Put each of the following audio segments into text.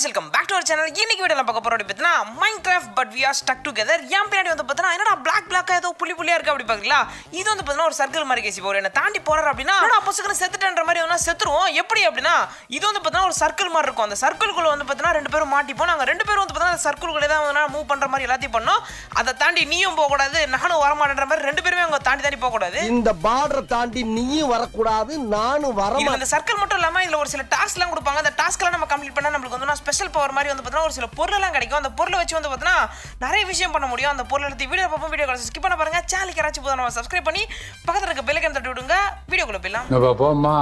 guys welcome back to our channel இன்னைக்கு video பார்க்க போகிறோம் பார்த்தீங்கன்னா Minecraft but we are stuck together ஏன் பின்னாடி வந்து பார்த்தீங்கன்னா என்னடா பிளாக் பிளாக்காக ஏதோ புள்ளி புள்ளியாக இருக்குது அப்படி பார்க்கலாம் இது வந்து பார்த்தீங்கன்னா ஒரு சர்க்கிள் மாதிரி கேசி போகிறோம் என்ன தாண்டி போகிறார் அப்படின்னா அப்போ அப்போசுக்கு செத்துட்டன்ற மாதிரி வேணா செத்துருவோம் எப்படி அப்படின்னா இது வந்து பார்த்தீங்கன்னா ஒரு சர்க்கிள் மாதிரி இருக்கும் அந்த சர்க்கிள்குள்ளே வந்து பார்த்தீங்கன்னா ரெண்டு பேரும் மாட்டிப்போம் நாங்கள் ரெண்டு பேரும் வந்து பார்த்தீங்கன்னா சர்க்கிள்குள்ளே தான் வந்து மூவ் பண்ணுற மாதிரி எல்லாத்தையும் பண்ணோம் அதை தாண்டி நீயும் போகக்கூடாது நானும் வரமாட்டேன்ற மாதிரி ரெண்டு பேருமே அவங்க தாண்டி தாண்டி போகக்கூடாது இந்த பார்டரை தாண்டி நீயும் வரக்கூடாது நானும் வர அந்த சர்க்கிள் மட்டும் இல்லாமல் இதில் ஒரு சில டாஸ்க்லாம் கொடுப்பாங்க அந்த டாஸ்க்லாம் நம்ம கம்ப்ளீட் பண்ணால் நம்மளுக்கு வந்து ஸ்பெஷல் பவர் மாதிரி வந்து பார்த்தீங்கன்னா ஒரு சில பொருளெல்லாம் கிடைக்கும் அந்த பொருளை வச்சு வந்து பார்த்தீங்கன்னா நிறைய விஷயம் பண்ண முடியும் அந்த பொருளை எடுத்து வீடியோ பார்ப்போம் வீடியோ கால் ஸ்கிப் பண்ண பாருங்க சேனலுக்கு யாராச்சும் போதும் நம்ம சப்ஸ்கிரைப் பண்ணி பக்கத்தில் இருக்க பெல்லைக்கன் தட்டி விடுங்க வீடியோக்குள்ள போயிடலாம் போமா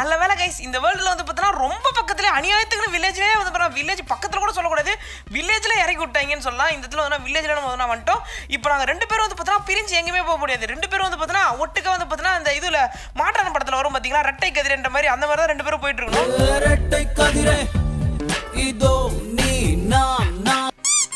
நல்ல வேலை கைஸ் இந்த வேர்ல்டில் வந்து பார்த்தீங்கன்னா ரொம்ப பக்கத்துல அநியாயத்துக்குன்னு வில்லேஜ்லேயே வந்து பார்த்தா வில்லேஜ் பக்கத்தில் கூட சொல்லக்கூடாது வில்லேஜில் இறக்கி விட்டாங்கன்னு சொல்லலாம் இந்த இடத்துல வந்து வில்லேஜில் நம்ம வந்து வந்துட்டோம் இப்போ நாங்கள் ரெண்டு பேரும் வந்து பார்த்தீங்கன்னா பிரிஞ்சு எங்கேயுமே போக முடியாது ரெண்டு பேரும் வந்து பார்த்தீங்கன்னா ஒட்டுக்க வந்து பார்த்தீங்கன்னா இந்த இதில் மாற்றான படத்தில் வரும் பார்த்தீங்களா ரெட்டை கதிரன்ற மாதிரி அந்த மாதிரி தான் ரெண்டு பேரும் போயிட்டு இருக்கணும் 井戸になる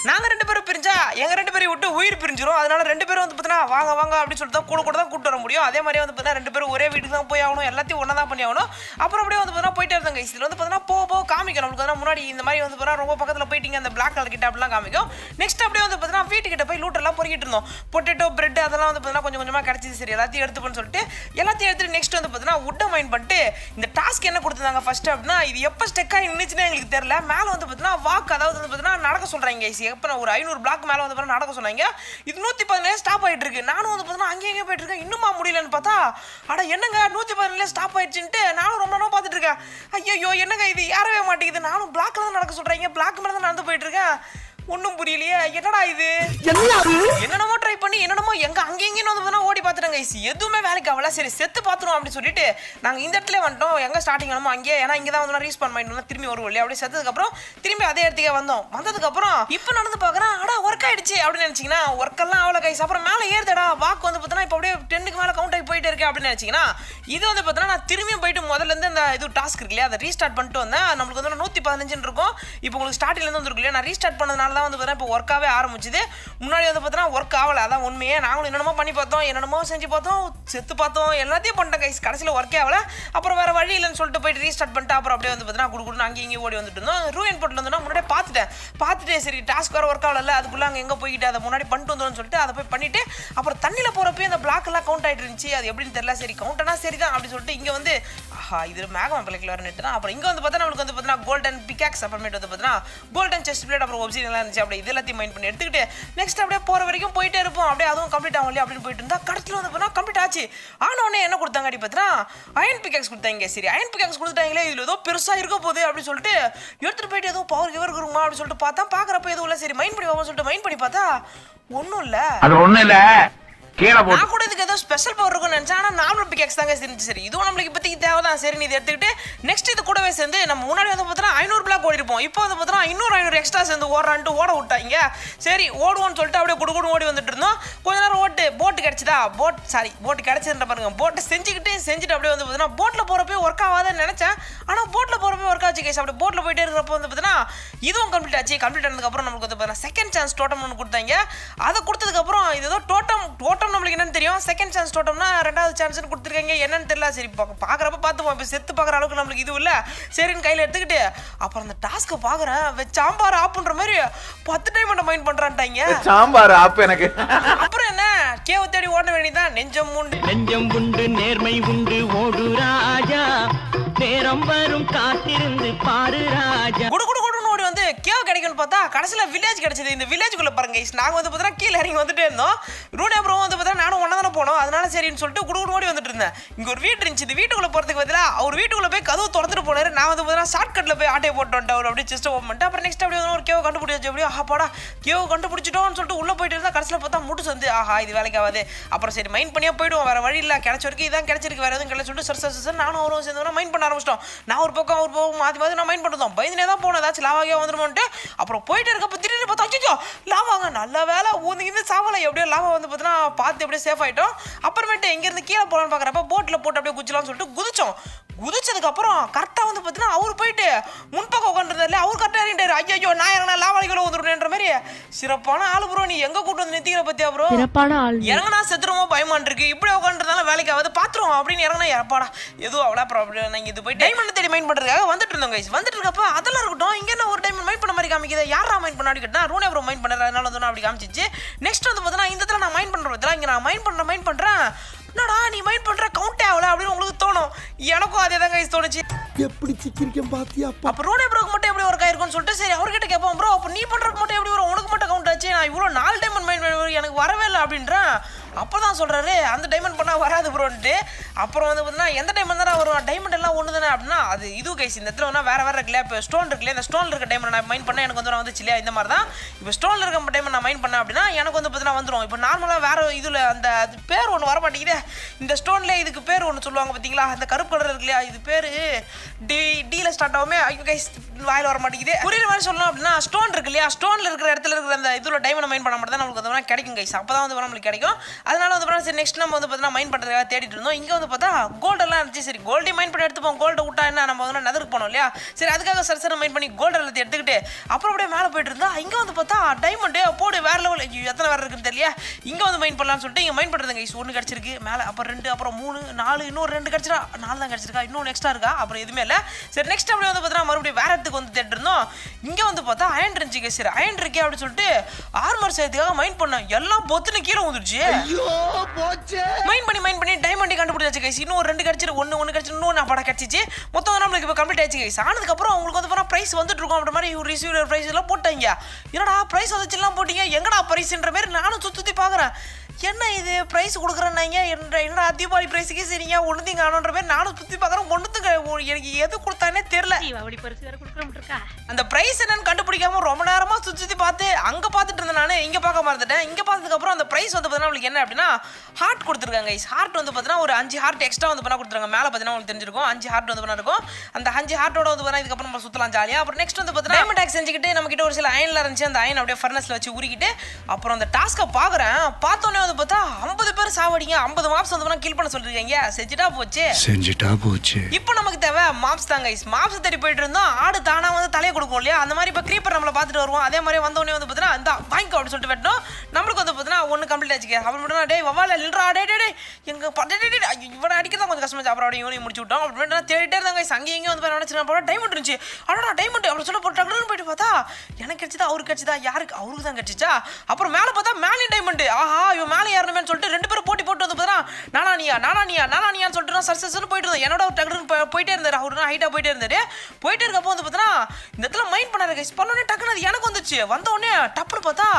நாங்கள் ரெண்டு பேரும் பிரிஞ்சா எங்கள் ரெண்டு பேரும் விட்டு உயிர் பிரிஞ்சிரும் அதனால ரெண்டு பேரும் வந்து பார்த்தீங்கன்னா வாங்க வாங்க அப்படின்னு சொல்லிட்டு தான் கூட கூட தான் கூப்பிட்டு வர முடியும் அதே மாதிரி வந்து பார்த்தீங்கன்னா ரெண்டு பேரும் ஒரே வீட்டுக்கு தான் போய் ஆகணும் எல்லாத்தையும் ஒன்றா தான் பண்ணி ஆகணும் அப்புறம் அப்படியே வந்து பார்த்தீங்கன்னா போயிட்டே இருந்தாங்க இதில் வந்து பார்த்தீங்கன்னா போக போக காமிக்கும் நம்மளுக்கு வந்து முன்னாடி இந்த மாதிரி வந்து பார்த்தீங்கன்னா ரொம்ப பக்கத்தில் போயிட்டீங்க அந்த பிளாக் கலர் கிட்ட அப்படிலாம் காமிக்கும் நெக்ஸ்ட் அப்படியே வந்து பார்த்தீங்கன்னா வீட்டுக்கிட்ட போய் லூட்டெல்லாம் பொறிக்கிட்டு இருந்தோம் பொட்டேட்டோ பிரெட் அதெல்லாம் வந்து பார்த்தீங்கன்னா கொஞ்சம் கொஞ்சமாக கிடச்சிது சரி எல்லாத்தையும் எடுத்துப்போன்னு சொல்லிட்டு எல்லாத்தையும் எடுத்துட்டு நெக்ஸ்ட் வந்து பார்த்தீங்கன்னா உட்டை மைண்ட் பண்ணிட்டு இந்த டாஸ்க் என்ன கொடுத்துருந்தாங்க ஃபஸ்ட்டு அப்படின்னா இது எப்போ ஸ்டெக்காக இருந்துச்சுன்னு எங்களுக்கு தெரியல மேலே வந்து பார்த்தீங்கன்னா வாக் அதாவது வந்து பார்த்தீங்கன்னா நடக்க சொல்கிறாங்க ஐசி எப்போ நான் ஒரு ஐநூறு பிளாக் மேலே வந்து பார்த்தா நடக்க சொன்னாங்க இது நூற்றி பதினேழு ஸ்டாப் ஆகிட்டு இருக்கு நானும் வந்து பார்த்தா அங்கே எங்கே போயிட்டு இருக்கேன் இன்னுமா முடியலன்னு பார்த்தா அட என்னங்க நூற்றி பதினேழு ஸ்டாப் ஆயிடுச்சுன்ட்டு நானும் ரொம்ப நேரம் பார்த்துட்டு இருக்கேன் ஐயோ என்னங்க இது ஏறவே மாட்டேங்குது நானும் பிளாக்கில் தான் நடக்க சொல்கிறீங்க பிளாக் மேலே தான் நடந்து போயிட்டு இருக்கேன் ஒன்றும் புரியலையே என்னடா இது என்னென்னமோ ட்ரை பண்ணி என்னென்னமோ எங்க அங்க எங்கேயும் வந்து ஓடி பார்த்துட்டேங்க ஐஸ் எதுவுமே வேலைக்கு ஆகல சரி செத்து பார்த்துரும் அப்படின்னு சொல்லிட்டு நாங்க இந்த இடத்துல வந்துட்டோம் எங்க ஸ்டார்டிங் வேணுமோ அங்கேயே ஏன்னா இங்கே தான் வந்து ரீஸ்பான் பண்ண மாட்டோம் திரும்பி வருவோம் இல்லையா அப்படி அப்புறம் திரும்பி அதே இடத்துக்கே வந்தோம் வந்ததுக்கப்புறம் இப்போ நடந்து பார்க்குறேன் அடா ஒர்க் ஆயிடுச்சு அப்படின்னு நினச்சிங்கன்னா எல்லாம் அவ்வளோ கைஸ் அப்புறம் மேலே ஏறுதடா வாக்கு வந்து பார்த்தோன்னா இப்போ அப்படியே டென்னுக்கு மேலே கவுண்ட் ஆகி போயிட்டு இருக்கேன் அப்படின்னு நினச்சிங்கன்னா இது வந்து பார்த்தோன்னா நான் திரும்பியும் போயிட்டு இருந்து அந்த இது டாஸ்க் இருக்கு இல்லையா அதை ரீஸ்டார்ட் பண்ணிட்டு வந்தேன் நம்மளுக்கு வந்து நூற்றி பதினஞ்சுன்னு இருக்கும் இப்போ உங்களுக்கு ஸ்டார்டிங்லேருந்து வந்துருக்கு இல்லையா நான் ரீஸ்டார்ட் பண்ணதுனால தான் வந்து பார்த்தீங்கன்னா இப்போ ஒர்க்காகவே ஆரம்பிச்சுது முன்னாடி வந்து பார்த்தீங்கன்னா ஒர்க் ஆகலை அதான் உண்மையே நாங்களும் என்னென்னமோ பண்ணி பார்த்தோம் என்னென்னமோ செஞ்சு பார்த்தோம் செத்து பார்த்தோம் எல்லாத்தையும் பண்ணிட்டேன் கைஸ் கடைசியில் ஒர்க்கே ஆகலை அப்புறம் வேறு வழி இல்லைன்னு சொல்லிட்டு போயிட்டு ரீஸ்டார்ட் பண்ணிட்டு அப்புறம் அப்படியே வந்து பார்த்தீங்கன்னா கொடுக்குன்னு அங்கேயும் இங்கேயும் ஓடி வந்துட்டு இருந்தோம் ரூ போட்டு வந்தோம்னா முன்னாடியே பார்த்துட்டேன் பார்த்துட்டே சரி டாஸ்க் வேறு ஒர்க் ஆகலை அதுக்குள்ளே அங்கே எங்கே போய்கிட்டு அதை முன்னாடி பண்ணிட்டு வந்தோம்னு சொல்லிட்டு அதை போய் பண்ணிவிட்டு அப்புறம் தண்ணியில் போகிறப்பே அந்த பிளாக்லாம் கவுண்ட் ஆகிட்டு இருந்துச்சு அது எப்படின்னு தெரியல சரி கவுண்டனா சரி தான் அப்படின்னு சொல்லிட்டு இங்கே வந்து ஆஹா இது மேகம் பிள்ளைக்கு வரணுட்டு தான் அப்புறம் இங்கே வந்து பார்த்தா நம்மளுக்கு வந்து பார்த்தீங்கன்னா கோல்டன் பிகாக்ஸ் அப்புறமேட்டு வந்து பார்த்தீங்கன்னா கோல்டன் செஸ்ட் பிளேட் அப்புறம் ஒப்சின் இருந்துச்சு அப்படி இது எல்லாத்தையும் மைண்ட் பண்ணி எடுத்துக்கிட்டு நெக்ஸ்ட் அப்படியே போகிற வரைக்கும் போயிட்டே இருப்போம் அப்படியே அதுவும் கம்ப்ளீட் ஆகும் இல்லையா அப்படின்னு போயிட்டு இருந்தா கடத்தில் வந்து கம்ப்ளீட் ஆச்சு ஆனோடனே என்ன கொடுத்தாங்க அடி பார்த்தீங்கன்னா அயன் பிகேக்ஸ் கொடுத்தாங்க சரி அயன் பிகேக்ஸ் கொடுத்துட்டாங்களே இதில் ஏதோ பெருசாக இருக்க போகுது அப்படின்னு சொல்லிட்டு எடுத்துகிட்டு போயிட்டு எதுவும் பவர் கிவர் இருக்குமா அப்படின்னு சொல்லிட்டு பார்த்தா பார்க்குறப்ப எதுவும் இல்லை சரி மைண்ட் பண்ணி சொல்லிட்டு மைண்ட் பண்ணி பார்த்தா ஒன்றும் இல்லை அது ஒன்றும் இல்லை நான் கூட இதுக்கு ஏதோ ஸ்பெஷல் பவர் இருக்கும்னு நினைச்சேன் ஆனால் நார்மல் பிகேக்ஸ் தாங்க சரி இதுவும் நம்மளுக்கு இப்போதைக்கு தேவை தான் சரி நீ இது எடுத்துக்கிட்டு நெக்ஸ்ட் இது கூடவே சேர்ந்து நம்ம முன்னாடி வந்து பார்த்தோன்னா ஐநூறு பிளாக் ஓடிருப்போம் இப்போ வந்து பார்த்தோன்னா இன்னொரு ஒரு எக்ஸ்ட்ரா சேர்ந்து ஓடுறான்ட்டு ஓட விட்டாங்க சரி ஓடுவோன்னு சொல்லிட்டு அப்படியே குடு ஓடி வந்துட்டு இருந்தோம் கொஞ்ச நேரம் ஓட்டு போட்டு கிடச்சிதா போட் சாரி போட்டு கிடச்சிருந்த பாருங்க போட்டை செஞ்சுக்கிட்டே செஞ்சுட்டு அப்படியே வந்து பார்த்தீங்கன்னா போட்டில் போகிறப்ப ஒர்க் ஆகாதே நினச்சேன் ஆனால் போட்டில் போகிறப்ப ஒர்க் ஆச்சு கேஸ் அப்படி போட்டில் போயிட்டே இருக்கிறப்போ வந்து பார்த்தீங்கன்னா இதுவும் கம்ப்ளீட் ஆச்சு கம்ப்ளீட் ஆனதுக்கப்புறம் நம்மளுக்கு வந்து பார்த்தீங்கன்னா செகண்ட் சான்ஸ் டோட்டம் ஒன்று கொடுத்தாங்க அதை கொடுத்ததுக்கப்புறம் இது ஏதோ டோட்டம் டோட்டம் நம்மளுக்கு என்னென்னு தெரியும் செகண்ட் சான்ஸ் டோட்டம்னா ரெண்டாவது சான்ஸ்னு கொடுத்துருக்காங்க என்னென்னு தெரியல சரி பார்க்குறப்ப பார்த்துப்போம் இப்போ செத்து பார்க்குற அளவுக்கு நம்மளுக்கு இது இல்லை சரின்னு கையில் எடுத்துக்கிட்டு அப்புறம் அந்த டாஸ்க்கை பார்க்குறேன் வச்சாம்ப சாம்பார் ஆப்புன்ற மாதிரி பத்து டைம் என்ன மைண்ட் பண்றான்ட்டாங்க சாம்பார் ஆப்பு எனக்கு அப்புறம் என்ன கேவு தேடி ஓட வேண்டியதான் நெஞ்சம் உண்டு நெஞ்சம் உண்டு நேர்மை உண்டு ஓடு ராஜா நேரம் வரும் காத்திருந்து பாரு ராஜா குடு குடு குடுன்னு வந்து கேவ் கிடைக்கும்னு பார்த்தா கடைசியில் வில்லேஜ் கிடைச்சது இந்த வில்லேஜ்குள்ளே பாருங்க இஸ் நாங்கள் வந்து பார்த்தீங்கன்னா கீழே இறங்கி வந்துட்டே இருந்தோம் ரூனே அப்புறம் வந்து பார்த்தா நானும் ஒன்றா தானே போனோம் அதனால சரின்னு சொல்லிட்டு குடுகுடு ஓடி வந்துட்டு இருந்தேன் இங்கே ஒரு வீடு இருந்துச்சு இது வீட்டுக்குள்ளே போகிறதுக்கு பதிலாக அவர் வீட்டுக்குள்ளே போய் கதவு திறந்துட்டு போனார் நான் வந்து பார்த்தீங்கன்னா ஷார்ட்கட்டில் போய் ஆட்டையை போட்டு அவர் அப்படியே சிஸ்டம் ஓப்பன் பண்ணிட்டு அப்புறம் நெக்ஸ்ட் அப்படி வந்து ஒரு கேவ் கண்டுபிடிச்சி அப்படியே ஆஹா போடா கேவ் கண்டுபிடிச்சிட்டோன்னு சொல்லிட்டு உள்ளே போயிட்டு இருந்தால் கடைசியில் பார்த்தா முட்டு சந்து ஆஹா இது வேலைக்கு ஆகாது அப்புறம் சரி மைண்ட் பண்ணியாக போயிடுவோம் வேறு வழி இல்லை கிடைச்ச வரைக்கும் இதான் கிடைச்சிருக்கு வேறு எதுவும் கிடைச்சு சொல்லிட்டு சரி சார் சார் நானும் அவரும் சேர்ந்தோம்னா மைண்ட் பண்ண ஆரம்பிச்சிட்டோம் நான் ஒரு பக்கம் ஒரு பக்கம் மாற்றி மாதிரி நான் மைண்ட் பண்ணிருந்தோம் பயந்துனே தான் போனேன் ஏதாச்சும் லாவாகவே வந்துருமோன்ட்டு அப்புறம் போயிட்டு இருக்கப்போ திடீர்னு பார்த்தா அச்சோ லாவாங்க நல்ல வேலை ஊந்திங்கிருந்து சாவலை எப்படியோ லாபம் வந்து பார்த்தீங்கன்னா பார்த்து எப்படியோ சேஃப் ஆகிட்டோம் அப்புறமேட்டு எங்கேருந்து கீழே போகலான்னு பார்க்குறப்ப போட்டில் போட்டு அப்படியே குதிச்சலாம்னு சொல்லிட்டு குதிச்சோம் குதிச்சதுக்கப்புறம் கரெக்டாக வந்து பார்த்தீங்கன்னா அவர் போயிட்டு முன்பக்கம் உட்காந்துருந்தாலே அவர் கரெக்டாக இறங்கிட்டாரு ஐயோ ஐயோ நான் இறங்கினா லாவாளிக்குள்ள வந்துடுறேன்ற மாதிரி சிறப்பான ஆள் ப்ரோ நீ எங்கே கூட்டு வந்து நிறுத்திக்கிற பத்தியா ப்ரோ சிறப்பான ஆள் இறங்கினா செத்துருமோ பயமான் இருக்கு இப்படி உட்காந்துருந்தாலும் வேலைக்கு ஆகுது பார்த்துருவோம் அப்படின்னு இறங்கினா இறப்பாடா எதுவும் அவ்வளோ ப்ராப்ளம் நீங்கள் இது போய் டைம் தேடி மைண்ட் பண்ணுறதுக்காக வந்துட்டு இருந்தோம் கைஸ் வந்துட்டு இருக்கப்போ அதெல்லாம் இருக்கட்டும் இங்கே என்ன ஒரு டைம் மைண்ட் பண்ண மாதிரி காமிக்குது யாரா மைண்ட் பண்ண அப்படி கேட்டால் ரூனே ப்ரோ மைண்ட் பண்ணுறேன் அதனால வந்து அப்படி காமிச்சிச்சு நெக்ஸ்ட் வந்து பார்த்தீங்கன்னா இந்த இடத்துல நான் மைண்ட் பண்ணுற பார்த்தீங்களா இங்கே நான் மைண்ட் பண்ணுற மைண்ட் பண்ணுறேன் என்னடா நீ மைண்ட் பண்ணுற கவுண்டே ஆகல அப்படின்னு உங்களுக்கு தோணும் எனக்கும் அதே தான் கைஸ் தோணுச்சு எப்படி சிக்கிரிக்கம் பாத்தியா அப்ப ரோனே ப்ரோக்கு மட்டும் எப்படி ஒரு கை இருக்கும்னு சொல்லிட்டு சரி அவர்கிட்ட கேட்போம் ப்ரோ அப்போ நீ பண்ணுறதுக்கு மட்டும் எப்படி வரும் உனக்கு மட்டும் கவுண்ட் ஆச்சு நான் இவ்வளோ நாலு டைம் மைண்ட் எனக்கு வரவே இல்லை அப்படின்றேன் அப்போ தான் சொல்கிறாரு அந்த டைமண்ட் பண்ணால் வராது ப்ரோன்ட்டு அப்புறம் வந்து பார்த்தீங்கன்னா எந்த டைமண்ட் தானே வரும் டைமண்ட் எல்லாம் ஒன்று தானே அப்படின்னா அது இது கைஸ் இந்த இடத்துல வேறு வேறு இருக்குல்ல இப்போ ஸ்டோன் இருக்குல்ல இந்த ஸ்டோன் இருக்க டைமண்ட் நான் மைண்ட் பண்ணால் எனக்கு வந்து வந்துச்சு இல்லையா இந்த மாதிரி தான் இப்போ ஸ்டோனில் இருக்க டைமண்ட் நான் மைண்ட் பண்ணேன் அப்படின்னா எனக்கு வந்து பார்த்தீங்கன்னா வந்துடும் இப்போ நார்மலாக வேறு இதில் அந்த அது பேர் ஒன்று வர மாட்டேங்குது இந்த ஸ்டோனில் இதுக்கு பேர் ஒன்று சொல்லுவாங்க பார்த்தீங்களா அந்த கருப்பு கலர் இருக்கு இல்லையா இது பேர் டி டீல ஸ்டார்ட் ஆகுமே ஐயோ கைஸ் வாயில் வர மாட்டேங்குது புரியுற மாதிரி சொல்லணும் அப்படின்னா ஸ்டோன் இருக்கு இல்லையா ஸ்டோனில் இருக்கிற இடத்துல இருக்கிற அந்த இதில் டைமண்ட் மைண்ட் பண்ண மாட்டேன் நம்மளுக்கு வந்து கிடைக்கும் கைஸ் அப்போ தான் வந்து நம்மளுக்கு கிடைக்கும் அதனால வந்து பார்த்தா சரி நெக்ஸ்ட் நம்ம வந்து பார்த்தோம்னா மைண்ட் பண்ணுறதுக்காக தேடிட்டு இருந்தோம் இங்கே வந்து பார்த்தா கோல்டெல்லாம் இருந்துச்சு சரி கோல்டே மைண்ட் பண்ணி எடுத்துப்போம் கோல்டு விட்டா என்ன நம்ம வந்து நதருக்கு போனோம் இல்லையா சரி அதுக்காக சரி சரி மைண்ட் பண்ணி கோல்டு எல்லாத்தையும் எடுத்துக்கிட்டு அப்புறம் அப்படியே மேலே போயிட்டு இருந்தா இங்கே வந்து பார்த்தா டைமண்டு போடு வேறு லெவல் ஐயோ எத்தனை வேறு இருக்குன்னு தெரியல இங்கே வந்து மைண்ட் பண்ணலாம்னு சொல்லிட்டு இங்கே மைண்ட் பண்ணுறதுங்க ஐஸ் ஒன்று கிடச்சிருக்கு மேலே அப்புறம் ரெண்டு அப்புறம் மூணு நாலு இன்னொரு ரெண்டு கிடச்சிடா நாலு தான் கிடச்சிருக்கா இன்னும் நெக்ஸ்ட்டாக இருக்கா அப்புறம் எதுவுமே இல்லை சரி நெக்ஸ்ட் அப்படியே வந்து பார்த்தீங்கன்னா மறுபடியும் வேற இடத்துக்கு வந்து தேட்டு இருந்தோம் இங்கே வந்து பார்த்தா அயன் இருந்துச்சு சரி அயன் இருக்கே அப்படின்னு சொல்லிட்டு ஆர்மர் செய்யறதுக்காக மைண்ட் பண்ணேன் எல்லாம் பொத்துன்னு கீழே வந்துருச்சு ஐயோ போச்சே மைண்ட் பண்ணி மைண்ட் பண்ணி டைம் பண்ணி கண்டுபிடிச்சாச்சு கைஸ் இன்னும் ரெண்டு கிடச்சிரு ஒன்று ஒன்று கிடச்சி இன்னும் நான் படம் கிடச்சிச்சு மொத்தம் தான் நம்மளுக்கு இப்போ கம்ப்ளீட் ஆயிடுச்சு கைஸ் ஆனதுக்கப்புறம் அவங்களுக்கு வந்து போனால் பிரைஸ் வந்துட்டு இருக்கும் அப்படி மாதிரி ஒரு ரிசீவ் பிரைஸ் எல்லாம் போட்டாங்க என்னடா ப்ரைஸ் வந்துச்சுலாம் போட்டீங்க எங்கடா ப்ரைஸ்ன்ற மாதிரி நானும் சுற்றி சுற்றி பார்க்குறேன் என்ன இது ப்ரைஸ் கொடுக்குறேன்னாங்க என்ன என்னடா தீபாவளி ப்ரைஸுக்கே சரிங்க ஒன்றுத்தையும் காணுன்ற மாதிரி நானும் சுற்றி பார்க்குறேன் ஒன்றுத்துக்கு எனக்கு எது கொடுத்தானே தெரில அந்த ப்ரைஸ் என்னன்னு கண்டுபிடிக்காம ரொம்ப நேரமாக சுற்றி சுற்றி பார்த்து அங்கே பார்த்துட்டு இருந்தேன் நான் இங்கே பார்க்க மறந்துட்டேன் இங்கே பார்த்ததுக்கப்புறம் அந்த ப்ரைஸ் வந்து பார்த்தீங்கன்னா அவளுக்கு என்ன அப்படின்னா ஹார்ட் கொடுத்துருக்காங்க ஹார்ட் வந்து பார்த்தீங்கன்னா ஒரு அஞ்சு ஹார்ட் எக்ஸ்ட்ரா வந்து பண்ணால் கொடுத்துருங்க மேலே பார்த்தீங்கன்னா உங்களுக்கு தெரிஞ்சிருக்கும் அஞ்சு ஹார்ட் வந்து பண்ணா இருக்கும் அந்த அஞ்சு ஹார்ட்டோட வந்து பார்த்தா இதுக்கப்புறம் நம்ம சுற்றலாம் ஜாலியாக அப்புறம் நெக்ஸ்ட் வந்து பார்த்தீங்கன்னா டைமண்ட் செஞ்சுக்கிட்டு செஞ்சுக்கிட்டு கிட்ட ஒரு சில அயனில் இருந்துச்சு அந்த அயன் அப்படியே ஃபர்னஸில் வச்சு உருக்கிட்டு அப்புறம் அந்த டாஸ்க்கை பார்க்குறேன் பார்த்தோன்னே வந்து பார்த்தா ஐம்பது வர சாவடிங்க ஐம்பது மாப்ஸ் வந்தவனா கில் பண்ண சொல்லிருக்கீங்க செஞ்சுட்டா போச்சு செஞ்சுட்டா போச்சு இப்போ நமக்கு தேவை மாப்ஸ் தான் கைஸ் மாப்ஸ் தேடி போயிட்டு இருந்தோம் ஆடு தானா வந்து தலையை கொடுக்கும் இல்லையா அந்த மாதிரி இப்போ கிரீப்பர் நம்மள பார்த்துட்டு வருவோம் அதே மாதிரி வந்தவனே வந்து பார்த்தீங்கன்னா அந்த வாங்கிக்கோ அப்படின்னு சொல்லிட்டு வெட்டணும் நம்மளுக்கு வந்து பார்த்தீங்கன்னா ஒன்று கம்ப்ளீட் ஆச்சுக்க அப்புறம் மட்டும் டே வவால நின்றா டே டே எங்க இவனை அடிக்கிறதா கொஞ்சம் கஷ்டமா அப்புறம் அப்படியே இவனையும் முடிச்சு விட்டோம் அப்படின்னு தேடிட்டே இருந்தாங்க கைஸ் அங்கேயும் இங்கே வந்து நினச்சிருந்தேன் அப்புறம் டைமண்ட் இருந்துச்சு ஆனால் டைமண்ட் அப்படி சொல்ல போட்டு டக்குனு போயிட்டு பார்த்தா எனக்கு கிடைச்சதா அவருக்கு கிடைச்சதா யாருக்கு அவருக்கு தான் கிடைச்சிச்சா அப்புறம் மேலே பார்த்தா மேலே டைமண்ட் ஆஹா இவன் மேலே ஏறணுமே சொல்லிட்டு ரெண்டு பேர் போட்டி போட்டு வந்து பார்த்தா நானானியா நானானியா நானானியான்னு சொல்லிட்டு சர்சஸ் போயிட்டு இருந்தேன் என்னோட டக்குன்னு போயிட்டே இருந்தார் அவரு ஹைட்டாக போயிட்டே இருந்தார் போயிட்டே இருக்கப்போ வந்து பார்த்தா இந்த இடத்துல மைண்ட் பண்ணாரு கைஸ் பண்ணோடனே டக்குன்னு அது எனக்கு வந்துச்சு வந்தோடனே டப்புனு பார்த்தா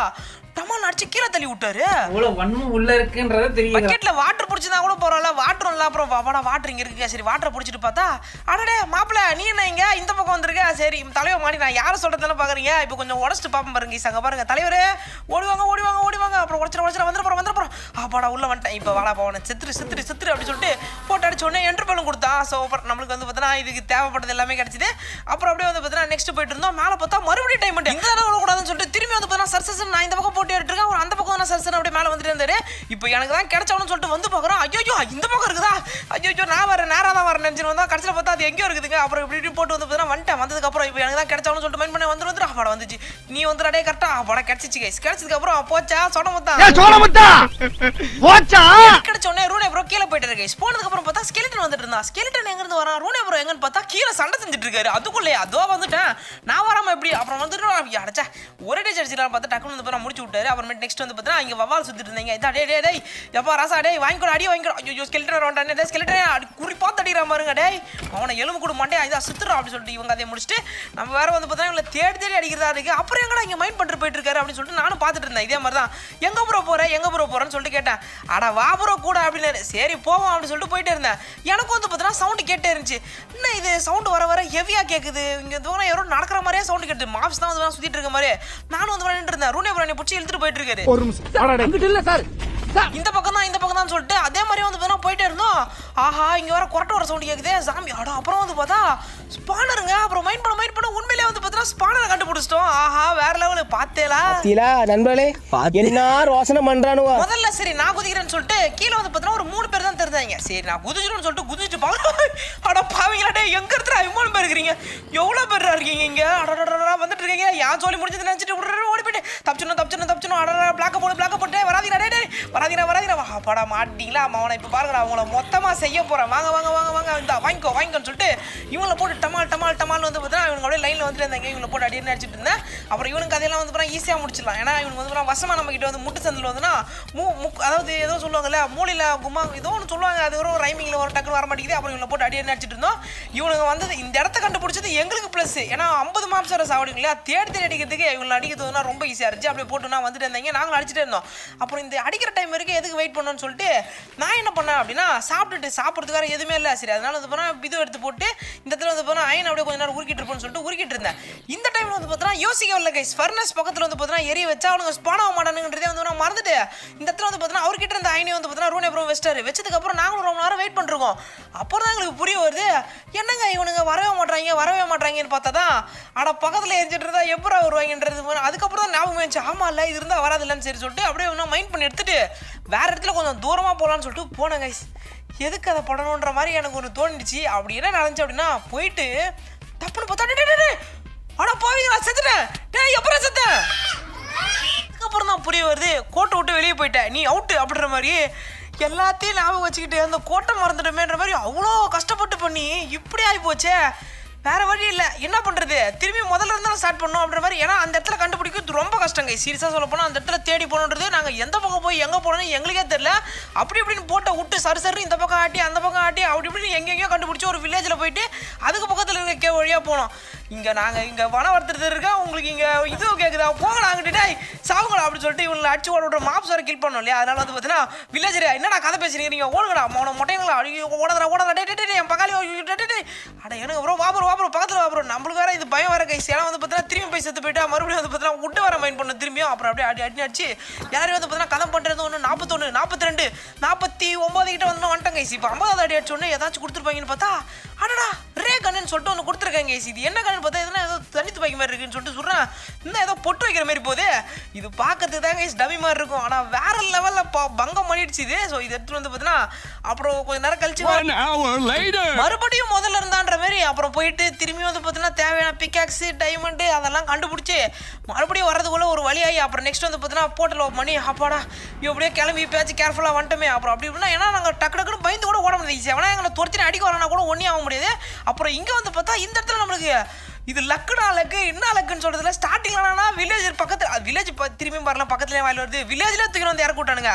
தமால் அடிச்சு கீழே தள்ளி விட்டாரு இவ்வளவு வன்மம் உள்ள இருக்குன்றத தெரியும் பக்கெட்ல வாட்டர் புடிச்சிருந்தா கூட பரவாயில்ல வாட்டர் இல்ல அப்புறம் வாடா வாட்டர் இங்க இருக்கு சரி வாட்டரை புடிச்சிட்டு பார்த்தா அடடே மாப்பிள நீ என்ன இங்க இந்த பக்கம் வந்திருக்க சரி தலைவர் மாடி நான் யாரை சொல்றதெல்லாம் பாக்குறீங்க இப்போ கொஞ்சம் உடச்சிட்டு பாப்போம் பாருங்க சங்க பாருங்க தலைவர் ஓடுவாங்க ஓடுவாங்க ஓடுவாங்க அப்புறம் உடச்சிட உடச்சிட வந்துட போறோம் வந்துட அப்பாடா உள்ள வந்துட்டேன் இப்போ வாடா போனேன் சித்திரி சித்திரி சித்திரி அப்படின்னு சொல்லிட்டு போட்டு அடிச்ச உடனே என்ட்ரு பேலும் கொடுத்தா ஸோ நம்மளுக்கு வந்து பார்த்தா இதுக்கு தேவைப்பட்டது எல்லாமே கிடைச்சிது அப்புறம் அப்படியே வந்து பார்த்தீங்கன்னா நெக்ஸ்ட் போயிட்டு இருந்தோம் மேல பார்த்தா மறுபடியும் டைம் இந்த தடவை கூடாதுன்னு சொல்லிட்டு திரும்பி வந்து பார்த்தா சர்சஸ் நான் இந்த பக்கம் ஓட்டிட்டு இருக்கா அந்த பக்கம் தானே சர்சன் அப்படியே மேலே வந்துட்டு இருந்தாரு இப்போ எனக்கு தான் கிடைச்சவனு சொல்லிட்டு வந்து பார்க்குறோம் ஐயோ இந்த பக்கம் இருக்குதா ஐயோ நான் வரேன் நேராக தான் வரேன் நினச்சின்னு வந்தா கடைசியில் பார்த்தா அது எங்கேயோ இருக்குதுங்க அப்புறம் இப்படி இப்படி போட்டு வந்து பார்த்தா வந்துட்டேன் வந்ததுக்கப்புறம் இப்போ எனக்கு தான் கிடைச்சவனு சொல்லிட்டு மைண்ட் பண்ணி வந்து வந்துடும் படம் வந்துச்சு நீ வந்து அடையே கரெக்டாக படம் கிடைச்சிச்சு கைஸ் கிடைச்சதுக்கப்புறம் போச்சா சொன்ன மொத்தம் சொன்ன மொத்தம் கிடைச்சோடனே ரூனே ப்ரோ கீழே போயிட்டு கைஸ் போனதுக்கப்புறம் பார்த்தா ஸ்கெலிட்டன் வந்துட்டு இருந்தா ஸ்கெலிட்டன் எங்கேருந்து வரான் ரூனே ப்ரோ எங்கன்னு பார்த்தா கீழே சண்டை செஞ்சுட்டு இருக்காரு அதுக்குள்ளே அதோ வந்துட்டேன் நான் வராமல் எப்படி அப்புறம் வந்துட்டு அடைச்சா ஒரே டேஜ் அடிச்சிடலாம் பார்த்தா டக்குன்னு வந்து முடிச்சு விட்டு விட்டாரு அப்புறமேட்டு நெக்ஸ்ட் வந்து பார்த்தீங்கன்னா இங்கே வவால் சுற்றிட்டு இருந்தீங்க இதான் டே டே டேய் எப்போ ராசா டேய் வாங்கிக்கூட அடியே வாங்கிக்கிறோம் ஐயோ ஸ்கெல்டன் வரோண்டே டே ஸ்கெல்டனே அடி குறிப்பா தடிக்கிற மாதிரிங்க டேய் அவனை எலும்பு கூட மாட்டேன் இதான் சுற்றுறோம் அப்படின்னு சொல்லிட்டு இவங்க அதை முடிச்சுட்டு நம்ம வேற வந்து பார்த்தீங்கன்னா எங்களை தேடி தேடி அடிக்கிறதா இருக்குது அப்புறம் எங்கடா இங்கே மைண்ட் பண்ணிட்டு போயிட்டு இருக்காரு அப்படின்னு சொல்லிட்டு நானும் பார்த்துட்டு இருந்தேன் இதே மாதிரி தான் எங்கே ப்ரோ போகிறேன் எங்கே ப்ரோ போகிறேன்னு சொல்லிட்டு கேட்டேன் அட வா ப்ரோ கூட அப்படின்னு சரி போவோம் அப்படின்னு சொல்லிட்டு போயிட்டே இருந்தேன் எனக்கும் வந்து பார்த்தீங்கன்னா சவுண்டு கேட்டே இருந்துச்சு இன்னும் இது சவுண்டு வர வர ஹெவியாக கேட்குது இங்கே தூரம் யாரும் நடக்கிற மாதிரியே சவுண்டு கேட்டு மாப்ஸ் தான் வந்து சுற்றிட்டு இருக்க மாதிரி நானும் வந்து நின்று இருந்தேன் ரூனே ப்ரோ பிடிச்சி இழுத்துட்டு போயிட்டு இருக்காரு ஒரு நிமிஷம் இல்ல சார் இந்த பக்கம் தான் இந்த பக்கம் தான் சொல்லிட்டு அதே மாதிரி வந்து பார்த்தா போயிட்டே இருந்தோம் ஆஹா இங்க வர கொரட்டை வர சவுண்ட் கேக்குது சாமி ஆடா அப்புறம் வந்து பார்த்தா ஸ்பானருங்க அப்புறம் மைண்ட் பண்ண மைண்ட் பண்ண உண்மையிலே வந்து பார்த்தா ஸ்பானரை கண்டுபிடிச்சிட்டோம் ஆஹா வேற லெவலு பார்த்தேலா பாத்தீங்களா நண்பர்களே என்ன ரோசனை பண்றானுவா முதல்ல சரி நான் குதிக்கிறேன்னு சொல்லிட்டு கீழே வந்து பார்த்தா ஒரு மூணு பேர் தான் தெரிஞ்சாங்க சரி நான் குதிச்சிடும்னு சொல்லிட்டு வந்துச்சு அட பாவீங்களாடே எங்க இருக்கிற அபிமானம் பேருக்கிறீங்க எவ்வளோ பேர் இருக்கீங்க இங்கே அடடா வந்துட்டு இருக்கீங்க ஏன் சொல்லி முடிஞ்சது நினைச்சிட்டு ஓடி போயிட்டு தப்பிச்சணும் தப்பிச்சணும் தப்பிச்சணும் அடடா பிளாக்க போடு பிளாக்க வராதீரா வராதீரா வா படம் மாட்டிங்களா அவனை இப்போ பாருங்க அவங்கள மொத்தமாக செய்ய போகிறேன் வாங்க வாங்க வாங்க வாங்க இந்த வாங்கிக்கோ வாங்கிக்கோன்னு சொல்லிட்டு இவங்களை போட்டு டமால் டமால் டமால் வந்து பார்த்தீங்கன்னா இவங்க அப்படியே லைனில் வந்துட்டு இருந்தாங்க இவங்களை போட்டு அடின்னு நினச்சிட்டு இருந்தேன் அப்புறம் இவனுக்கு அதெல்லாம் வந்து பார்த்தா ஈஸியாக முடிச்சிடலாம் ஏன்னா இவனுக்கு வந்து வசமாக நம்ம கிட்ட வந்து முட்டு சந்தில் வந்துன்னா மூ மு அதாவது ஏதோ சொல்லுவாங்கல்ல மூலையில் குமா ஏதோ ஒன்று சொல்லுவாங்க அது ஒரு ரைமிங்கில் ஒரு டக்குனு வர மாட்டேங்குது அப்புறம் இவங்களை போட்டு அடின்னு நடிச்சிட்டு இருந்தோம் இவங்க வந்து இந்த இடத்த கண்டுபிடிச்சது எங்களுக்கு ப்ளஸ் ஏன்னா ஐம்பது மாம்சரை சாப்பிடுங்க இல்லையா தேடி தேடி அடிக்கிறதுக்கு இவங்களை அடிக்கிறதுனா ரொம்ப ஈஸியாக இருந்துச்சு அப்படியே போட்டுனா வந்துட்டு இருந்தாங்க நாங்களும் அடிச்சுட்டு இருந்தோம் அப்புறம் இந்த அடிக்கிற டைம் டைம் வரைக்கும் எதுக்கு வெயிட் பண்ணோன்னு சொல்லிட்டு நான் என்ன பண்ணேன் அப்படின்னா சாப்பிட்டுட்டு சாப்பிட்றதுக்காக எதுவுமே இல்லை சரி அதனால் வந்து போனால் இது எடுத்து போட்டு இந்த இடத்துல வந்து போனால் அயன் அப்படியே கொஞ்ச நேரம் உருக்கிட்டு இருப்போம்னு சொல்லிட்டு உருக்கிட்டு இருந்தேன் இந்த டைமில் வந்து பார்த்தோன்னா வரல கைஸ் ஃபர்னஸ் பக்கத்தில் வந்து பார்த்தோன்னா எரிய வச்சா அவங்க ஸ்பான் மாட்டானுங்கிறதே வந்து நான் மறந்துட்டு இந்த இடத்துல வந்து பார்த்தோன்னா அவர்கிட்ட இருந்த அயனி வந்து பார்த்தோன்னா ரூனே அப்புறம் வெஸ்டர் வச்சதுக்கப்புறம் நாங்களும் ரொம்ப நேரம் வெயிட் பண்ணிருக்கோம் அப்புறம் தான் எங்களுக்கு புரிய வருது என்னங்க இவனுங்க வரவே மாட்டாங்க வரவே மாட்டாங்கன்னு பார்த்தா தான் ஆனால் பக்கத்தில் எரிஞ்சிட்டு இருந்தால் எப்பரா வருவாங்கன்றது அதுக்கப்புறம் தான் ஞாபகம் வந்துச்சு ஆமா இல்லை இது இருந்தால் வராதில்லன்னு சரி சொல்லிட்டு அப்படியே இன்னும் மைண்ட் பண்ணி எடுத்துட்டு வேறு இடத்துல கொஞ்சம் தூரமாக போகலான்னு சொல்லிட்டு போனேன் கைஸ் எதுக்கு அதை படணுன்ற மாதிரி எனக்கு ஒன்று தோணிடுச்சு அப்படி என்ன நடந்துச்சு அப்படின்னா போயிட்டு தப்புன்னு பார்த்தா ஆனால் போவீங்களா செத்துட்டேன் டே எப்பறம் செத்தேன் அதுக்கப்புறம் தான் புரிய வருது கோட்டை விட்டு வெளியே போயிட்டேன் நீ அவுட்டு அப்படின்ற மாதிரி எல்லாத்தையும் ஞாபகம் வச்சுக்கிட்டு அந்த கோட்டை மறந்துட்டோமேன்ற மாதிரி அவ்வளோ கஷ்டப்பட்டு பண்ணி இப்படி ஆகி போச்சே வேற வழி இல்லை என்ன பண்ணுறது திரும்பி முதல்ல இருந்தாலும் ஸ்டார்ட் பண்ணோம் அப்படின்ற மாதிரி ஏன்னா அந்த இடத்துல கண்டுபிடிக்கிறது ரொம்ப கஷ்டங்க சீரியஸா சொல்ல போனா அந்த இடத்துல தேடி போகணுன்றது நாங்கள் எந்த பக்கம் போய் எங்கே போகணும்னு எங்களுக்கே தெரில அப்படி இப்படின்னு போட்ட விட்டு சரி சரி இந்த பக்கம் ஆட்டி அந்த பக்கம் ஆட்டி அப்படி இப்படின்னு எங்கெங்கேயோ கண்டுபிடிச்சி ஒரு வில்லேஜில் போயிட்டு அதுக்கு பக்கத்தில் இருக்க கே வழியாக போனோம் இங்கே நாங்கள் இங்கே வனம் வளர்த்துறது இருக்கா உங்களுக்கு இங்கே இது கேட்குதா போங்க நாங்கள் சாவுங்களா அப்படி சொல்லிட்டு இவங்களை அடிச்சு ஓட மாப்ஸ் வரை கில் பண்ணோம் இல்லையா அதனால வந்து பார்த்தீங்கன்னா வில்லேஜர் என்னடா கதை பேசுறீங்க நீங்கள் ஓடுங்கடா மோன மொட்டைங்களா ஐயோ ஓடுறா ஓடுறா டே டே டே டே டே அட எனக்கு ப்ரோ வாபுரம் வாபுரம் பக்கத்தில் வாபுரம் நம்மளுக்கு வேற இது பயம் வர கைஸ் ஏன்னா வந்து பார்த்தீங்கன்னா திரும்பி போய் செத்து போயிட்டா மறுபடியும் வந்து பார்த்தீங்கன்னா உட்டு வர மைண்ட் பண்ண திரும்பியும் அப்புறம் அப்படியே அடி அடி அடிச்சு யாரையும் வந்து பார்த்தீங்கன்னா கதம் பண்ணுறது ஒன்று நாற்பத்தொன்று நாற்பத்தி ரெண்டு நாற்பத்தி ஒம்பது கிட்ட வந்து வந்துட்டேன் கைஸ் இப்போ ஐம்பதாவது அடி அடிச்சோடனே ஏதாச்சும் கொடுத்துருப்பாங்கன்னு பார்த்தா அடடா ரே கண்ணுன்னு சொல்லிட்டு ஒன்று கொடுத்துருக்காங்க கைஸ் இது என்ன கண்ணுன்னு பார்த்தா எதுனா ஏதோ தனித்து வைக்க மாதிரி இருக்குன்னு சொல்லிட்டு சொல்கிறேன் இன்னும் ஏதோ பொட்டு வைக்கிற மாதிரி போகுது இது பார்க்கறதுக்கு தாங்க இஸ் டமி மாதிரி இருக்கும் ஆனால் வேற லெவலில் பங்கம் பண்ணிடுச்சு இது ஸோ இது எடுத்துகிட்டு வந்து பார்த்தீங்கன்னா அப்புறம் கொஞ்சம் நேரம் கழிச்சு மறுபடியும் முதல்ல இருந்தான்ற மாதிரி அப்புறம் போயிட்டு திரும்பி வந்து பார்த்தீங்கன்னா தேவையான பிக்காக்ஸு டைமண்டு அதெல்லாம் கண்டுபிடிச்சி மறுபடியும் வரதுக்குள்ள ஒரு வழியாகி அப்புறம் நெக்ஸ்ட் வந்து பார்த்தீங்கன்னா போட்டில் பண்ணி அப்பாடா எப்படியோ கிளம்பி பேச்சு கேர்ஃபுல்லாக வந்துட்டோமே அப்புறம் அப்படி இப்படின்னா ஏன்னா நாங்கள் டக்கு டக்குன்னு பயந்து கூட ஓட முடியாது எவனா எங்களை துரத்தின அடிக்க வரனா கூட ஒன்றே ஆக முடியாது அப்புறம் இங்கே வந்து பார்த்தா இந்த இடத்துல நம்மளுக்கு இது லக்குனா லக்கு என்ன லக்குன்னு சொல்றதுல ஸ்டார்டிங்ல வில்லேஜ் பக்கத்துல வில்லேஜ் திரும்பி பாருலாம் பக்கத்துல வாயில் வருது வில்லேஜ்ல தூக்கி வந்து இறக்கூட்டானுங்க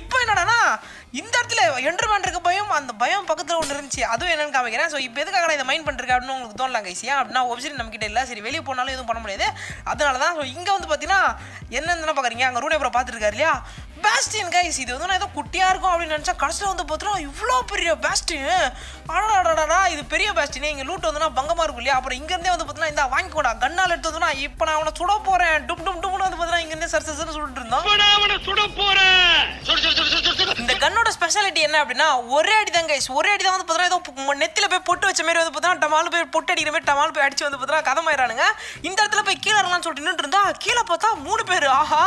இப்போ என்னடானா இந்த இடத்துல என்டர்மேன் இருக்க பயம் அந்த பயம் பக்கத்தில் ஒன்று இருந்துச்சு அதுவும் என்னன்னு காமிக்கிறேன் ஸோ இப்போ எதுக்காக இதை மைண்ட் பண்ணிருக்கேன் அப்படின்னு உங்களுக்கு தோணலாம் கைசியா அப்படின்னா நம்ம நம்மக்கிட்ட இல்லை சரி வெளியே போனாலும் எதுவும் பண்ண முடியாது அதனால தான் ஸோ இங்கே வந்து பார்த்தீங்கன்னா என்னென்ன பார்க்குறீங்க அங்கே ரூடே அப்புறம் பார்த்துருக்காரு இல்லையா பேஸ்டின் கைஸ் இது வந்து நான் ஏதோ குட்டியாக இருக்கும் அப்படின்னு நினச்சா கடைசியில் வந்து பார்த்தோம் இவ்வளோ பெரிய பேஸ்டின் ஆனால் இது பெரிய பேஸ்டின் இங்கே லூட் வந்துன்னா பங்கமாக இருக்கும் இல்லையா அப்புறம் இங்கேருந்தே வந்து பார்த்தீங்கன்னா இந்த வாங்கி கூட கண்ணால் எடுத்து வந்து இப்போ நான் அவனை சுட போறேன் டும் டும் டும்னு வந்து பார்த்தீங்கன்னா இங்க இருந்தே சரி சரி சுட்டு இருந்தான் சுட போறேன் என்ன அப்படின்னா ஒரே அடி தான் கைஸ் ஒரே அடி தான் வந்து பார்த்தீங்கன்னா ஏதோ நெத்தில போய் பொட்டு வச்ச மாதிரி வந்து பார்த்தீங்கன்னா டமால் போய் பொட்டு அடிக்கிற மாதிரி டமால் போய் அடிச்சு வந்து பார்த்தீங்கன்னா கதை மாயிடுறானுங்க இந்த இடத்துல போய் கீழே இறங்கலாம்னு சொல்லிட்டு நின்று இருந்தா கீழே பார்த்தா மூணு பேர் ஆஹா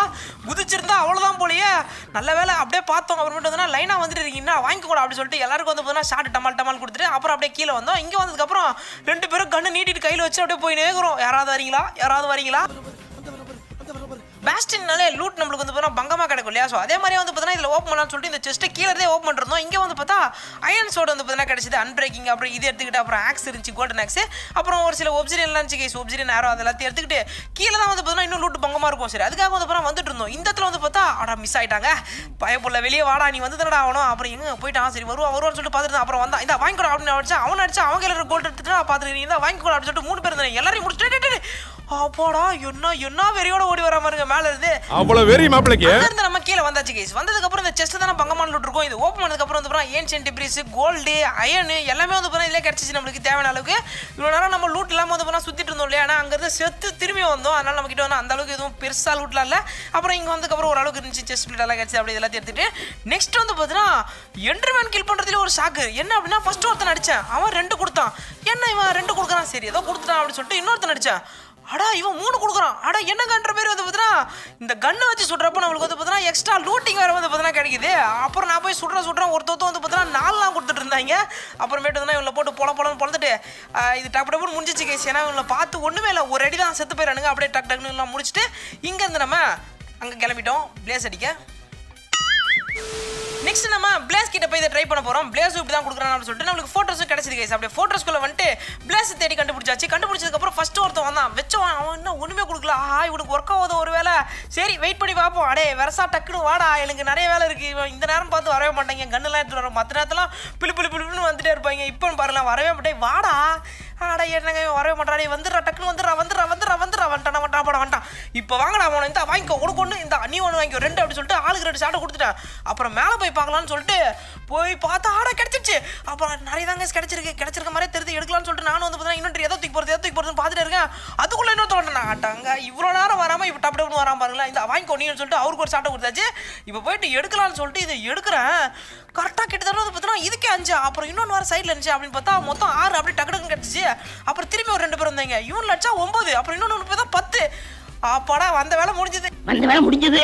குதிச்சிருந்தா அவ்வளோதான் போலயே நல்ல வேலை அப்படியே பார்த்தோம் அப்புறமேட்டு வந்து லைனாக வந்துட்டு இருக்கீங்கன்னா வாங்கிக்கூட அப்படின்னு சொல்லிட்டு எல்லாருக்கும் வந்து பார்த்தீங்கன்னா ஷார்ட் டமால் டமால் கொடுத்துட்டு அப்புறம் அப்படியே கீழே வந்தோம் இங்கே வந்ததுக்கப்புறம் ரெண்டு பேரும் கண்ணு நீட்டிட்டு கையில் வச்சு அப்படியே போய் நேர்கிறோம் யாராவது வரீங்களா யாராவது வரீங்களா பேஸ்டின்னாலே லூட் நம்மளுக்கு வந்து பார்த்தீங்கன்னா பங்கமாக கிடைக்கும் இல்லையா ஸோ அதே மாதிரி வந்து பார்த்தீங்கன்னா இதில் ஓப்பன் பண்ணலாம்னு சொல்லிட்டு இந்த செஸ்ட்டை கீழே ஓப்பன் பண்ணிருந்தோம் இங்கே வந்து பார்த்தா அயன் சோடு வந்து பார்த்தீங்கன்னா கிடச்சிது அன்பிரேக்கிங் அப்புறம் இது எடுத்துக்கிட்டு அப்புறம் ஆக்ஸ் இருந்துச்சு கோல்டன் ஆக்ஸ் அப்புறம் ஒரு சில ஒப்சிரியன்லாம் இருந்துச்சு கேஸ் ஒப்சிரியன் நேரம் அதெல்லாம் எடுத்துக்கிட்டு கீழே தான் வந்து பார்த்தீங்கன்னா இன்னும் லூட் பங்கமாக இருக்கும் சரி அதுக்காக வந்து பார்த்தா வந்துட்டு இருந்தோம் இந்த இடத்துல வந்து பார்த்தா ஆடா மிஸ் ஆயிட்டாங்க பயப்புள்ள வெளியே வாடா நீ வந்து தானடா ஆகணும் அப்புறம் எங்க போயிட்டான் சரி வருவா வருவான்னு சொல்லிட்டு பார்த்துருந்தேன் அப்புறம் வந்தா இந்த வாங்கிக்கூட அப்படின்னு அடிச்சா அவன் அடிச்சா அவங்க எல்லாரும் கோல்டு எடுத்துட்டு பார்த்துருக்கீங்க வாங்கிக்கூட அப்படின்னு சொல்லிட்டு மூணு பேர் இருந்தேன் எல்லாரையும் முடிச்சுட்டு அப்பாடா என்ன என்ன வெறியோட ஓடி வரா பாருங்க மேல இருந்து அவ்வளவு வெறி மாப்பிளைக்கு அங்க நம்ம கீழ வந்தாச்சு கேஸ் வந்ததுக்கு அப்புறம் இந்த செஸ்ட் தான பங்கமான லூட் இருக்கும் இது ஓபன் பண்ணதுக்கு அப்புறம் வந்து அப்புறம் ஏன்ஷியன் டிப்ரிஸ் கோல்டு அயன் எல்லாமே வந்து அப்புறம் இதுல கிடைச்சிச்சு நமக்கு தேவையான அளவுக்கு இவ்வளவு நேரம் நம்ம லூட் இல்லாம வந்து அப்புறம் சுத்திட்டு இருந்தோம் இல்லையா ஆனா அங்க இருந்து செத்து திரும்பி வந்தோம் அதனால நம்ம கிட்ட வந்து அந்த அளவுக்கு எதுவும் பெருசா லூட்லாம் இல்ல அப்புறம் இங்க வந்ததுக்கு அப்புறம் ஓரளவுக்கு இருந்துச்சு செஸ்ட் பிளேட் எல்லாம் கிடைச்சு அப்படி இதெல்லாம் எடுத்துட்டு நெக்ஸ்ட் வந்து பாத்தீங்கன்னா எண்டர்மேன் கில் பண்றதுல ஒரு ஷாக்கு என்ன அப்படின்னா ஃபர்ஸ்ட் ஒருத்தன் அடிச்சான் அவன் ரெண்டு கொடுத்தான் என்ன இவன் ரெண்டு கொடுக்குறான் சரி ஏதோ கொடுத்துட்டான் அப்படின்னு சொல்லிட்டு இன்னொருத்தன் அடிச்சான் அடா இவன் மூணு கொடுக்குறான் அடா என்னங்கன்ற மாதிரி வந்து பார்த்தீங்கன்னா இந்த கண்ணை வச்சு சுடுறப்ப நம்மளுக்கு வந்து பார்த்தீங்கன்னா எக்ஸ்ட்ரா லூட்டிங் வேறு வந்து பார்த்தீங்கன்னா கிடைக்குது அப்புறம் நான் போய் சுடுற சுடுறேன் ஒருத்தொத்த வந்து பார்த்தீங்கன்னா நாலாம் கொடுத்துட்டு இருந்தாங்க அப்புறமேட்டு வந்து இவங்களை போட்டு பொல பொலன்னு பொழந்துட்டு இது டப்பு டப்புன்னு முடிஞ்சிச்சு கேஸ் ஏன்னா இவங்களை பார்த்து ஒன்றுமே இல்லை ஒரு அடி தான் செத்து போயிடணுங்க அப்படியே டக் டக்குன்னு எல்லாம் முடிச்சுட்டு இங்கேருந்து நம்ம அங்கே கிளம்பிட்டோம் பிளேஸ் அடிக்க நெக்ஸ்ட் நம்ம பிளேஸ் கிட்ட போய் இதை ட்ரை பண்ண போகிறோம் பிளேஸ் இப்படி தான் கொடுக்குறான்னு சொல்லிட்டு நம்மளுக்கு ஃபோட்டோஸும் கிடைச்சது கைஸ் அப்படியே ஃபோட்டோஸ்குள்ளே வந்துட்டு பிளேஸ் தேடி கண்டுபிடிச்சாச்சு கண்டுபிடிச்சதுக்கப்புறம் ஃபர்ஸ்ட் ஒருத்தன் வந்தான் வச்சவன் அவன் இன்னும் ஒண்ணுமே கொடுக்கல ஆ இவனுக்கு ஒர்க் ஆகுது ஒரு வேலை சரி வெயிட் பண்ணி பார்ப்போம் அடே வரசா டக்குன்னு வாடா எனக்கு நிறைய வேலை இருக்குது இந்த நேரம் பார்த்து வரவே மாட்டாங்க கண்ணெல்லாம் எடுத்துகிட்டு வரோம் மற்ற நேரத்தெல்லாம் பிளு பிளு பிளுன்னு வந்துட்டே இருப்பாங்க இப்போ பாருலாம் வரவே மாட்டேன் வாடா ஆடா என்னங்க வரவே மாட்டாடே வந்துடுறா டக்குன்னு வந்துடுறா வந்துடுறா வந்துடுறா வந்துடுறா வந்துட்டான் வந்துட்டான் போட வந்துட்டான் இப்போ வாங்கடா அவனை இந்த வாங்கிக்கோ உனக்கு ஒன்று இந்த நீ ஒன்று வாங்கிக்கோ ரெண்டு அப்படின்னு சொல்லிட்டு ஆளுக்கு ரெண்டு சாட்டை கொடுத்துட்டேன் அப்புறம் மேலே போய் பார்க்கலான்னு சொல்லிட்டு போய் பார்த்தா ஆடா கிடச்சிருச்சு அப்புறம் நிறைய தாங்க கிடச்சிருக்கு கிடச்சிருக்க மாதிரி தெரிஞ்சு எடுக்கலாம்னு சொல்லிட்டு நானும் வந்து பார்த்தீங்கன்னா இன்னொரு எதோ தூக்கி போகிறது எதோ தூக்கி போகிறதுன்னு பார்த்துட்டு இருக்கேன் அதுக்குள்ளே இன்னும் தோட்டேன் ஆட்டாங்க இவ்வளோ நேரம் வராமல் இப்போ டப்பு டப்புனு வராமல் பாருங்களா இந்த வாங்கி நீன்னு சொல்லிட்டு அவருக்கு ஒரு சாட்டை கொடுத்தாச்சு இப்போ போயிட்டு எடுக்கலாம்னு சொல்லிட்டு இதை எடுக்கிறேன் கரெக்டாக கிட்டத்தட்ட வந்து பார்த்தீங்கன்னா இதுக்கே அஞ்சு அப்புறம் இன்னொன்று வாரம் சைடில் இருந்துச்சு அப்படின்னு பார்த்தா மொத்தம் ஆறு அப்படியே டக்கு டக்குன்னு கிடச்சிச்சு அப்புறம் திரும்பி ஒரு ரெண்டு பேர் வந்தாங்க இவன் லட்சம் ஒம்பது அப்புறம் இன்னொன்று ஒன்று தான் பத்து அப்பாடா வந்த வேலை முடிஞ்சது வந்த வேலை முடிஞ்சது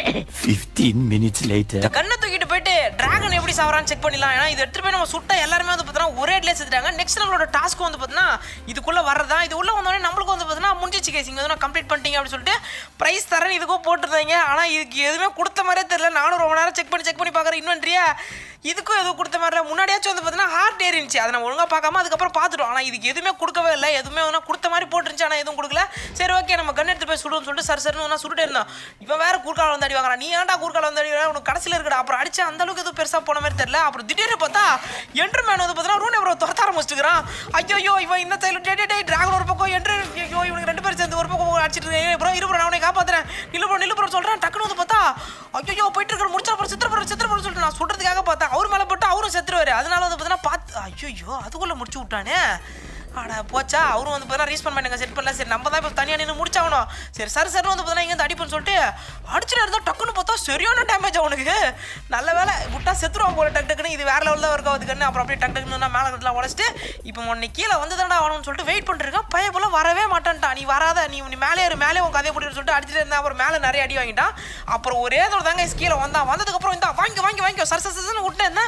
15 கண்ணை தூக்கிட்டு போயிட்டு டிராகன் எப்படி சாவரான்னு செக் பண்ணிடலாம் ஏன்னா இது எடுத்துகிட்டு போய் நம்ம சுட்ட எல்லாருமே வந்து பார்த்தீங்கன்னா ஒரே இடத்துல செத்துட்டாங்க நெக்ஸ்ட் நம்மளோட டாஸ்க் வந்து பார்த்தீங்கன்னா இதுக்குள்ளே வரதா இது உள்ள வந்தோடனே நம்மளுக்கு வந்து பார்த்தீங்கன்னா முடிஞ்சிச்சு கேசிங் வந்து நான் கம்ப்ளீட் பண்ணிட்டீங்க அப்படின்னு சொல்லிட்டு ப்ரைஸ் தரேன் இதுக்கும் போட்டிருந்தாங்க ஆனால் இதுக்கு எதுவுமே கொடுத்த மாதிரியே தெரியல நானும் ரொம்ப நேரம் செக் பண்ணி செக் பண்ணி பார்க்குறேன் இன்வென்ட்ரியா இதுக்கும் எதுவும் கொடுத்த மாதிரி முன்னாடியாச்சும் வந்து பார்த்தீங்கன்னா ஹார்ட் ஏர் இருந்துச்சு அதை நான் ஒழுங்காக பார்க்காம அதுக்கப்புறம் பார்த்துட்டோம் ஆனால் இதுக்கு எதுவுமே கொடுக்கவே இல்லை எதுவுமே ஒன்றா கொடுத்த மாதிரி போட்டுருந்துச்சு ஆனால் எதுவும் கொடுக்கல சரி ஓகே நம்ம கண் எடுத்து போய் சுடுவோம் சொல்லிட்டு சரி சரின்னு ஒன்றா சுட்டுட்டே இருந்தோம் இவன் வேறு கூர்க்கால வந்து அடி நீ ஏன்டா கூர்க்கால வந்து அடி உனக்கு கடைசியில் இருக்கடா அப்புறம் அடிச்சு அந்தளவுக்கு எதுவும் எதுவும் பெருசாக போன மாதிரி தெரில அப்புறம் திடீர்னு பார்த்தா என்ட்ரு மேன் வந்து பார்த்தீங்கன்னா ரூன் எவ்வளோ துரத்த ஆரம்பிச்சிருக்கிறான் ஐயோ இவன் இந்த சைடு டே டே டிராகன் ஒரு பக்கம் என்ட்ரு ஐயோ இவனுக்கு ரெண்டு பேர் சேர்ந்து ஒரு பக்கம் அடிச்சிட்டு இருக்கேன் ப்ரோ இருப்பா அவனை காப்பாற்றுறேன் நிலுபுறம் நிலப்புறம் சொல்கிறேன் டக்குனு வந்து பார்த்தா ஐயோ போயிட்டு இருக்கிற முடிச்சா அப்புறம் சித்திரப்புறம் சித்திரப்புறம் சொல்லிட்டு நான் சொல்கிறதுக்காக பார்த்தேன் அவர் மேலே போட்டு அவரும் செத்துருவார் அதனால வந்து பார்த்தீங்கன்னா பார்த்து ஐயோ அதுக்குள்ளே முடிச்சு விட்டானே ஆனா போச்சா அவரும் வந்து பார்த்தா ரீஸ்பான் பண்ணுங்க செட் பண்ணல சரி நம்ம தான் இப்போ தனியாக நின்று முடிச்சாகணும் சரி சார் சார் வந்து பார்த்தா இங்கேருந்து அடிப்புன்னு சொல்லிட்டு அடிச்சுட்டு இருந்தால் டக்குன்னு பார்த்தா சரியான டேமேஜ் அவனுக்கு நல்ல வேலை விட்டா செத்துருவான் போல டக்கு டக்குன்னு இது வேற லெவலில் இருக்கும் அதுக்குன்னு அப்புறம் அப்படியே டக் டக்குன்னு மேலே இருக்கலாம் உழைச்சிட்டு இப்போ உன்னை கீழே வந்து தானே ஆகணும்னு சொல்லிட்டு வெயிட் பண்ணிருக்கான் பையன் போல வரவே மாட்டேன்ட்டான் நீ வராத நீ நீ மேலே ஏறு மேலே உன் கதையை பிடிக்கணும் சொல்லிட்டு அடிச்சுட்டு இருந்தா அப்புறம் மேலே நிறைய அடி வாங்கிட்டான் அப்புறம் ஒரே தடவை தாங்க கீழே வந்தான் வந்ததுக்கப்புறம் இந்த வாங்கி வாங்கி வாங்கி சர் சர் சர்னு விட்டேன்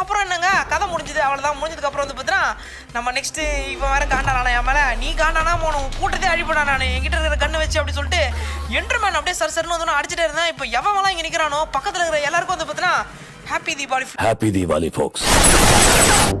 அப்புறம் என்னங்க கதை முடிஞ்சது அவ்வளோதான் முடிஞ்சதுக்கப்புறம் வந்து பார்த்தீங்கன்னா நம்ம நெக்ஸ்ட்டு இப்போ வேறு காண்டானா என் மேலே நீ காண்டானா போன கூட்டத்தே அழிப்படா நான் எங்கிட்ட இருக்கிற கண்ணு வச்சு அப்படின்னு சொல்லிட்டு என்ட்ருமேன் அப்படியே சர் சர்னு வந்து அடிச்சிட்டே இருந்தேன் இப்போ எவ்வளோ இங்கே நிற்கிறானோ பக்கத்தில் இருக்கிற எல்லாருக்கும் வந்து பார்த்தீங்கன்னா ஹாப்பி தீபாவளி ஹாப்பி தீபாவளி ஃபோக்ஸ்